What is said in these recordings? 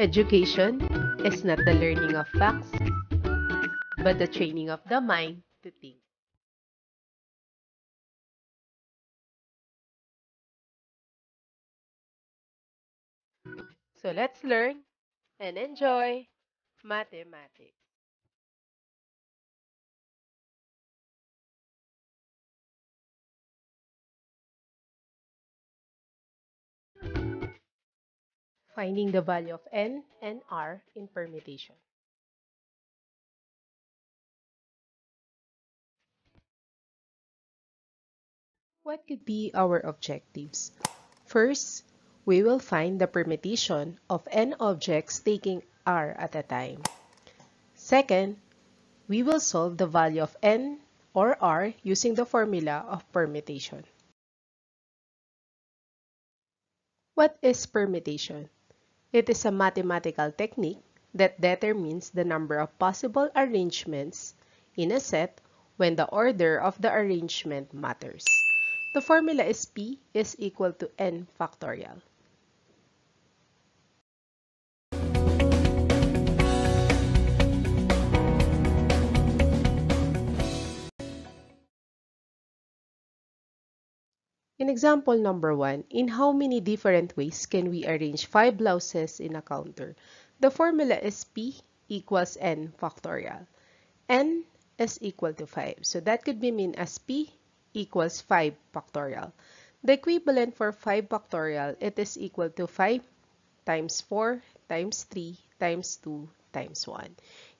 Education is not the learning of facts, but the training of the mind to think. So let's learn and enjoy mathematics. Thank you finding the value of n and r in permutation. What could be our objectives? First, we will find the permutation of n objects taking r at a time. Second, we will solve the value of n or r using the formula of permutation. What is permutation? It is a mathematical technique that determines the number of possible arrangements in a set when the order of the arrangement matters. The formula is P is equal to n factorial. In example number 1, in how many different ways can we arrange five blouses in a counter? The formula is P equals N factorial. N is equal to 5. So that could be mean as P equals 5 factorial. The equivalent for 5 factorial, it is equal to 5 times 4 times 3 times 2 times 1.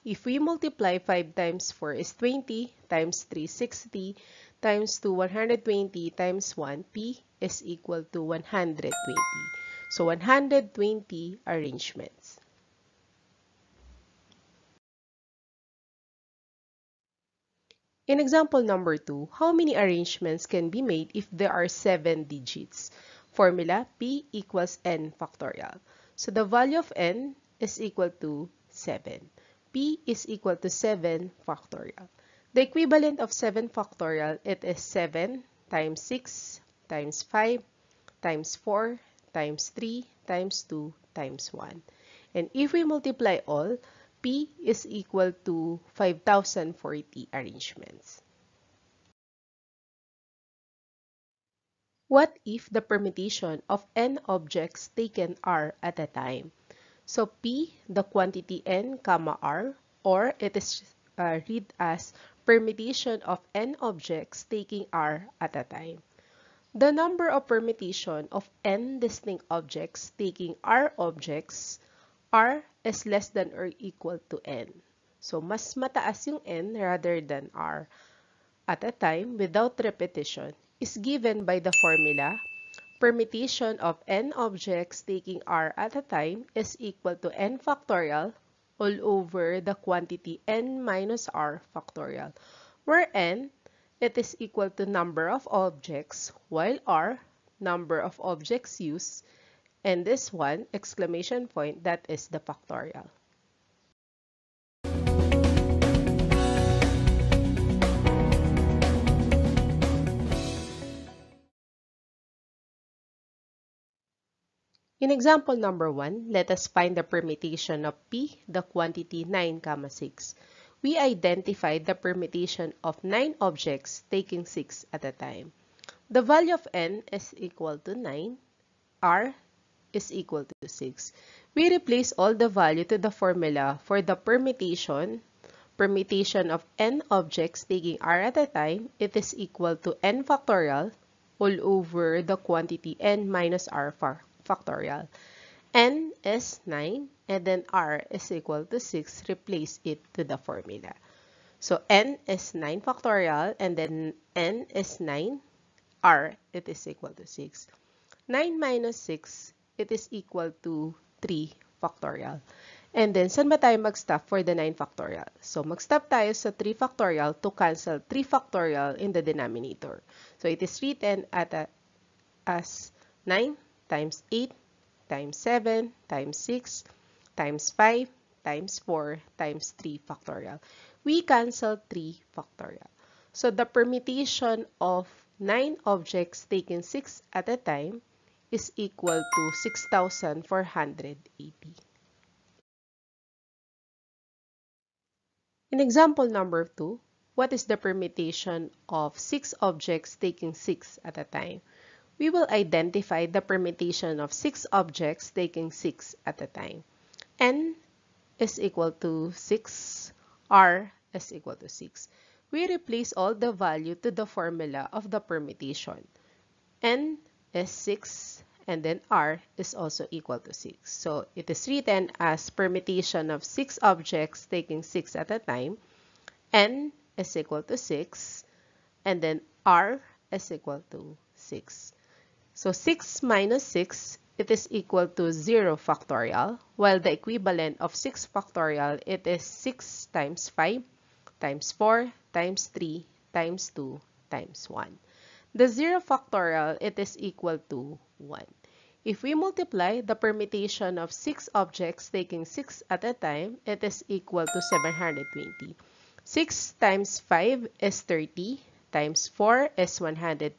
If we multiply 5 times 4 is 20, times 3 60, times 2 120, times 1 P is equal to 120. So 120 arrangements. In example number 2, how many arrangements can be made if there are 7 digits? Formula P equals n factorial. So the value of n is equal to 7 p is equal to 7 factorial. The equivalent of 7 factorial, it is 7 times 6 times 5 times 4 times 3 times 2 times 1. And if we multiply all, P is equal to 5,040 arrangements. What if the permutation of n objects taken R at a time? So P, the quantity n, comma r, or it is uh, read as permutation of n objects taking r at a time. The number of permutation of n distinct objects taking r objects, r is less than or equal to n. So, mas mataas yung n rather than r at a time without repetition is given by the formula permutation of n objects taking r at a time is equal to n factorial all over the quantity n minus r factorial, where n, it is equal to number of objects, while r, number of objects used, and this one, exclamation point, that is the factorial. In example number 1, let us find the permutation of P, the quantity 9, comma 6. We identified the permutation of 9 objects taking 6 at a time. The value of n is equal to 9, r is equal to 6. We replace all the value to the formula for the permutation, permutation of n objects taking r at a time, it is equal to n factorial all over the quantity n minus r factorial. n is 9 and then r is equal to 6. Replace it to the formula. So n is 9 factorial and then n is 9, r it is equal to 6. 9 minus 6, it is equal to 3 factorial. And then, saan ba tayo mag-stop for the 9 factorial? So, mag-stop tayo sa 3 factorial to cancel 3 factorial in the denominator. So, it is written at a, as 9 times 8 times 7 times 6 times 5 times 4 times 3 factorial. We cancel 3 factorial. So the permutation of 9 objects taken 6 at a time is equal to 6,480. In example number 2, what is the permutation of 6 objects taking 6 at a time? we will identify the permutation of six objects taking six at a time. N is equal to 6, R is equal to 6. We replace all the value to the formula of the permutation. N is 6 and then R is also equal to 6. So it is written as permutation of 6 objects taking 6 at a time. N is equal to 6 and then R is equal to 6. So 6 minus 6, it is equal to 0 factorial, while the equivalent of 6 factorial, it is 6 times 5 times 4 times 3 times 2 times 1. The 0 factorial, it is equal to 1. If we multiply the permutation of 6 objects taking 6 at a time, it is equal to 720. 6 times 5 is 30, times 4 is 120,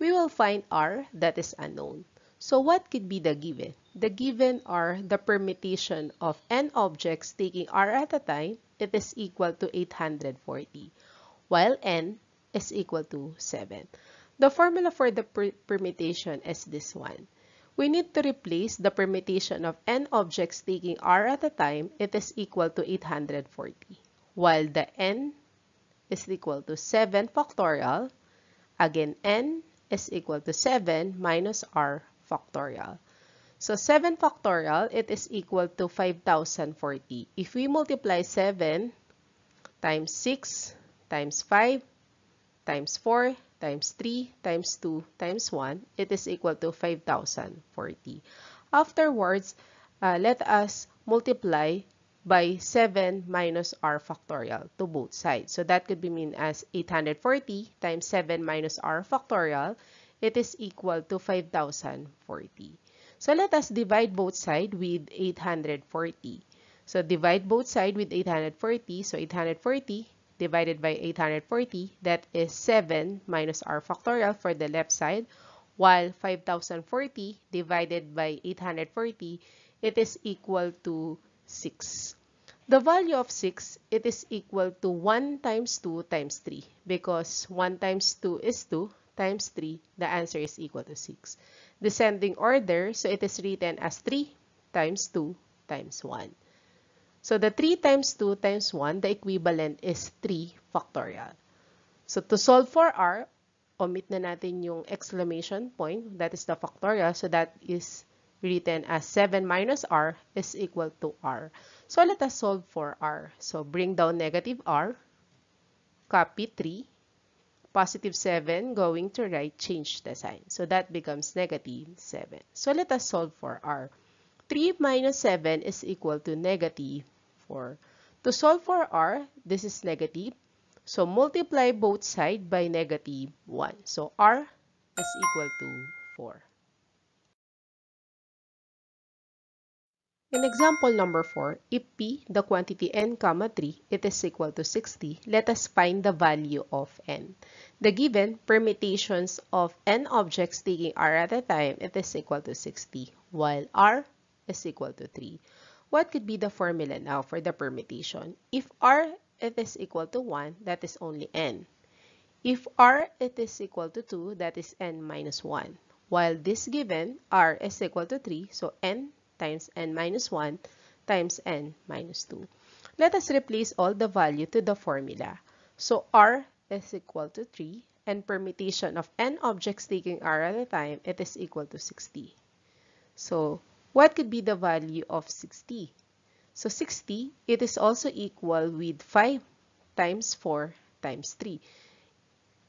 we will find R that is unknown. So what could be the given? The given are the permutation of n objects taking R at a time, it is equal to 840, while n is equal to 7. The formula for the per permutation is this one. We need to replace the permutation of n objects taking R at a time, it is equal to 840, while the n is equal to 7 factorial, again n is equal to 7 minus r factorial. So 7 factorial, it is equal to 5,040. If we multiply 7 times 6 times 5 times 4 times 3 times 2 times 1, it is equal to 5,040. Afterwards, uh, let us multiply by 7 minus r factorial to both sides. So that could be mean as 840 times 7 minus r factorial. It is equal to 5,040. So let us divide both sides with 840. So divide both sides with 840. So 840 divided by 840, that is 7 minus r factorial for the left side, while 5,040 divided by 840, it is equal to 6. The value of 6, it is equal to 1 times 2 times 3 because 1 times 2 is 2 times 3, the answer is equal to 6. Descending order, so it is written as 3 times 2 times 1. So the 3 times 2 times 1, the equivalent is 3 factorial. So to solve for r, omit na natin yung exclamation point, that is the factorial, so that is written as 7 minus r is equal to r. So let us solve for r. So bring down negative r, copy 3, positive 7 going to right, change the sign. So that becomes negative 7. So let us solve for r. 3 minus 7 is equal to negative 4. To solve for r, this is negative. So multiply both sides by negative 1. So r is equal to 4. In example number 4, if p, the quantity n, comma 3, it is equal to 60, let us find the value of n. The given permutations of n objects taking r at a time, it is equal to 60, while r is equal to 3. What could be the formula now for the permutation? If r it is equal to 1, that is only n. If r it is equal to 2, that is n minus 1. While this given, r is equal to 3, so n times n minus 1 times n minus 2. Let us replace all the value to the formula. So r is equal to 3 and permutation of n objects taking r at a time, it is equal to 60. So what could be the value of 60? So 60, it is also equal with 5 times 4 times 3.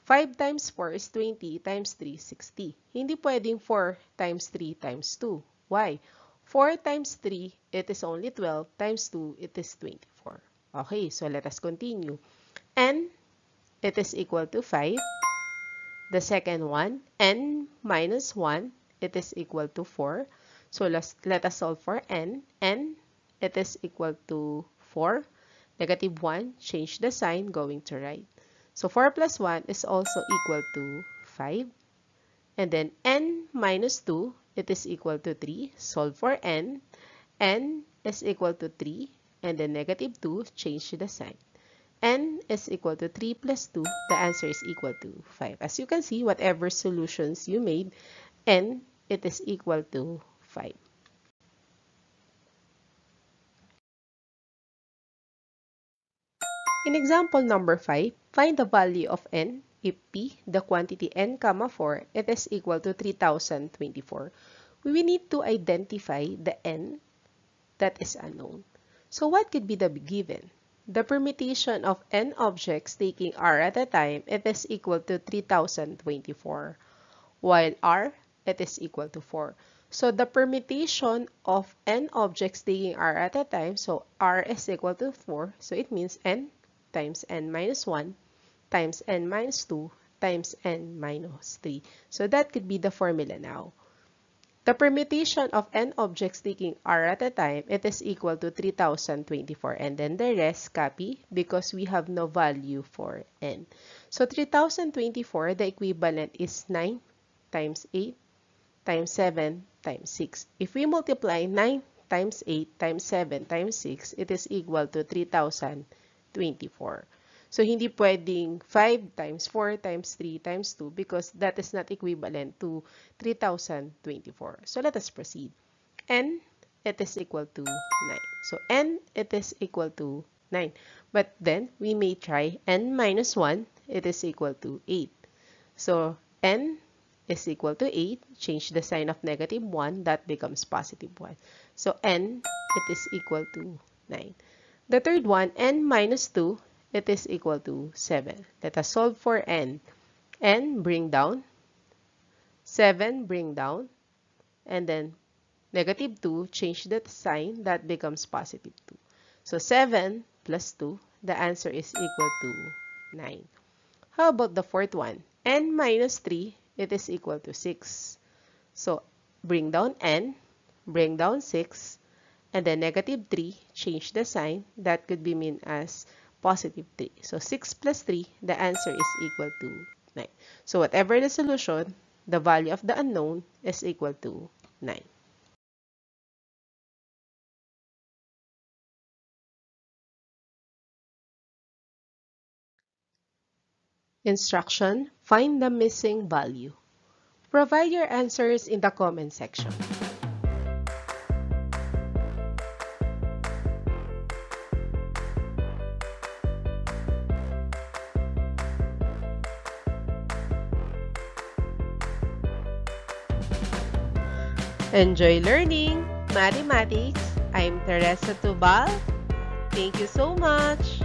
5 times 4 is 20 times 3, 60. Hindi pwedeng 4 times 3 times 2. Why? 4 times 3, it is only 12. Times 2, it is 24. Okay, so let us continue. n, it is equal to 5. The second one, n minus 1, it is equal to 4. So let's, let us solve for n. n, it is equal to 4. Negative 1, change the sign going to right. So 4 plus 1 is also equal to 5. And then n minus 2, it is equal to 3. Solve for n. n is equal to 3 and then negative 2 change to the sign. n is equal to 3 plus 2. The answer is equal to 5. As you can see, whatever solutions you made, n, it is equal to 5. In example number 5, find the value of n if P, the quantity n, comma 4, it is equal to 3,024, we need to identify the n that is unknown. So what could be the given? The permutation of n objects taking r at a time, it is equal to 3,024, while r, it is equal to 4. So the permutation of n objects taking r at a time, so r is equal to 4, so it means n times n minus 1 times n minus 2 times n minus 3. So that could be the formula now. The permutation of n objects taking r at a time, it is equal to 3024 and then the rest copy because we have no value for n. So 3024, the equivalent is 9 times 8 times 7 times 6. If we multiply 9 times 8 times 7 times 6, it is equal to 3024. So, hindi pwedeng 5 times 4 times 3 times 2 because that is not equivalent to 3,024. So, let us proceed. n, it is equal to 9. So, n, it is equal to 9. But then, we may try n minus 1, it is equal to 8. So, n is equal to 8. Change the sign of negative 1. That becomes positive 1. So, n, it is equal to 9. The third one, n minus 2, it is equal to 7. Let us solve for n. n bring down, 7 bring down, and then negative 2, change the sign, that becomes positive 2. So 7 plus 2, the answer is equal to 9. How about the fourth one? n minus 3, it is equal to 6. So bring down n, bring down 6, and then negative 3, change the sign, that could be mean as positive 3. So 6 plus 3, the answer is equal to 9. So whatever the solution, the value of the unknown is equal to 9. Instruction, find the missing value. Provide your answers in the comment section. Enjoy learning mathematics. I'm Teresa Tubal. Thank you so much.